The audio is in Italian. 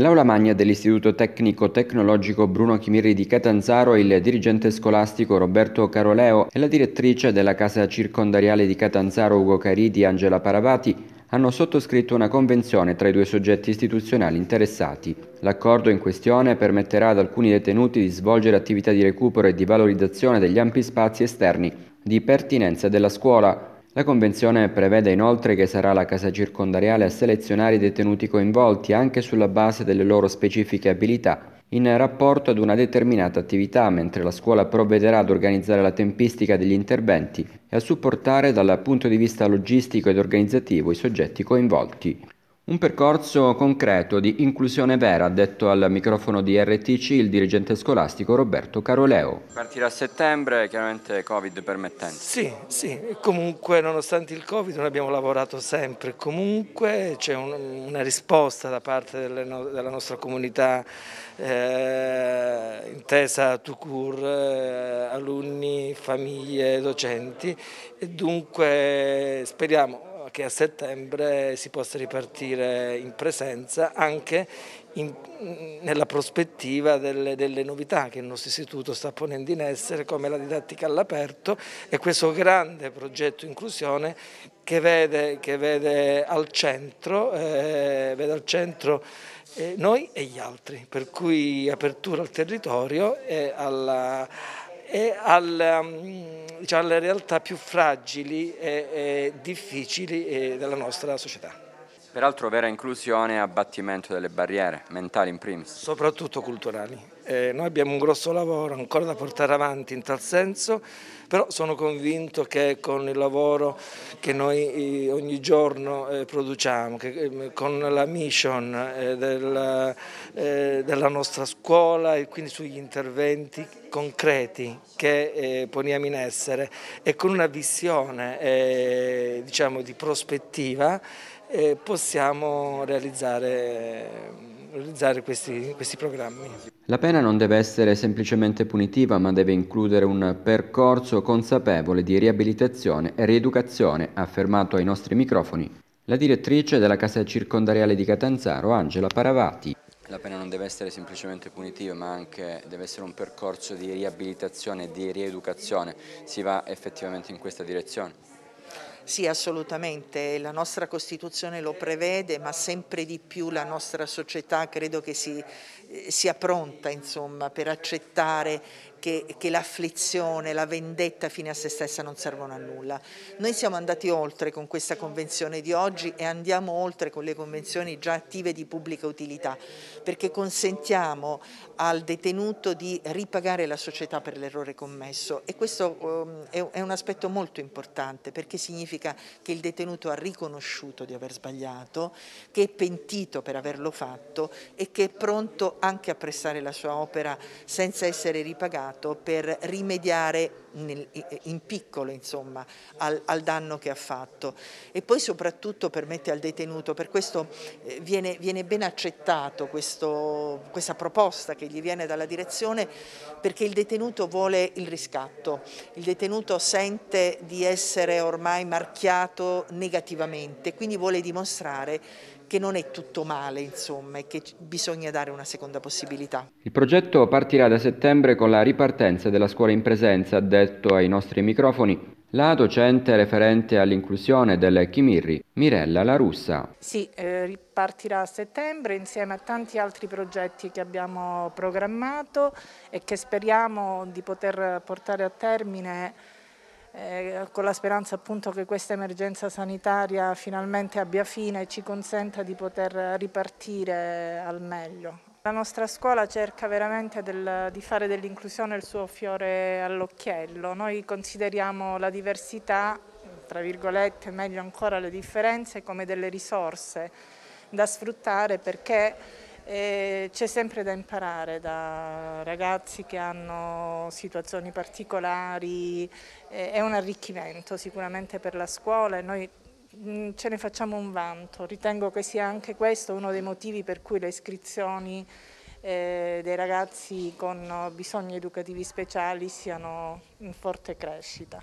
Nell'aula magna dell'Istituto Tecnico Tecnologico Bruno Chimirri di Catanzaro il dirigente scolastico Roberto Caroleo e la direttrice della casa circondariale di Catanzaro Ugo Caridi Angela Paravati hanno sottoscritto una convenzione tra i due soggetti istituzionali interessati. L'accordo in questione permetterà ad alcuni detenuti di svolgere attività di recupero e di valorizzazione degli ampi spazi esterni di pertinenza della scuola, la Convenzione prevede inoltre che sarà la Casa Circondariale a selezionare i detenuti coinvolti anche sulla base delle loro specifiche abilità in rapporto ad una determinata attività, mentre la scuola provvederà ad organizzare la tempistica degli interventi e a supportare dal punto di vista logistico ed organizzativo i soggetti coinvolti. Un percorso concreto di inclusione vera, ha detto al microfono di RTC il dirigente scolastico Roberto Caroleo. Partirà a settembre, chiaramente Covid permettente. Sì, sì, comunque nonostante il Covid noi abbiamo lavorato sempre, comunque c'è un, una risposta da parte delle, della nostra comunità eh, intesa Tucur, eh, alunni, famiglie, docenti e dunque speriamo che a settembre si possa ripartire in presenza anche in, nella prospettiva delle, delle, novità che il nostro istituto sta ponendo in essere come la didattica all'aperto e questo grande progetto inclusione che vede, che vede al centro, eh, vede al centro eh, noi e gli altri, per cui apertura al territorio e alla... E al, um, diciamo, alle realtà più fragili e, e difficili eh, della nostra società. Peraltro vera inclusione e abbattimento delle barriere, mentali in primis. Soprattutto culturali. Eh, noi abbiamo un grosso lavoro ancora da portare avanti in tal senso, però sono convinto che con il lavoro che noi ogni giorno eh, produciamo, che, eh, con la mission eh, della, eh, della, nostra scuola e quindi sugli interventi concreti che eh, poniamo in essere e con una visione diciamo, di prospettiva, eh, possiamo realizzare, realizzare questi, questi programmi. La pena non deve essere semplicemente punitiva, ma deve includere un percorso consapevole di riabilitazione e rieducazione, ha affermato ai nostri microfoni la direttrice della Casa Circondariale di Catanzaro, Angela Paravati. La pena non deve essere semplicemente punitiva ma anche deve essere un percorso di riabilitazione e di rieducazione, si va effettivamente in questa direzione. Sì, assolutamente, la nostra Costituzione lo prevede, ma sempre di più la nostra società credo che si, eh, sia pronta insomma, per accettare che, che l'afflizione, la vendetta fine a se stessa non servono a nulla. Noi siamo andati oltre con questa convenzione di oggi e andiamo oltre con le convenzioni già attive di pubblica utilità, perché consentiamo al detenuto di ripagare la società per l'errore commesso e questo um, è un aspetto molto importante perché significa che il detenuto ha riconosciuto di aver sbagliato, che è pentito per averlo fatto e che è pronto anche a prestare la sua opera senza essere ripagato Stato per rimediare nel, in piccolo insomma, al, al, danno che ha fatto e poi soprattutto permette al detenuto, per questo eh, viene, viene ben accettato questo, questa proposta che gli viene dalla direzione perché il detenuto vuole il riscatto, il detenuto sente di essere ormai marchiato negativamente, quindi vuole dimostrare che non è tutto male, insomma, e che bisogna dare una seconda possibilità. Il progetto partirà da settembre con la ripartizione partenze della scuola in presenza, ha detto ai nostri microfoni la docente referente all'inclusione delle Chimirri, Mirella La Russa. Sì, eh, ripartirà a settembre insieme a tanti altri progetti che abbiamo programmato e che speriamo di poter portare a termine eh, con la speranza appunto che questa emergenza sanitaria finalmente abbia fine e ci consenta di poter ripartire al meglio. La nostra scuola cerca veramente del, di fare dell'inclusione il suo fiore all'occhiello. Noi consideriamo la diversità, tra virgolette, meglio ancora le differenze, come delle risorse da sfruttare perché eh, c'è sempre da imparare da ragazzi che hanno situazioni particolari, eh, è un arricchimento sicuramente per la scuola e noi Mm, ce ne facciamo un vanto. Ritengo che sia anche questo uno dei motivi per cui le iscrizioni eh, dei ragazzi con bisogni educativi speciali siano in forte crescita.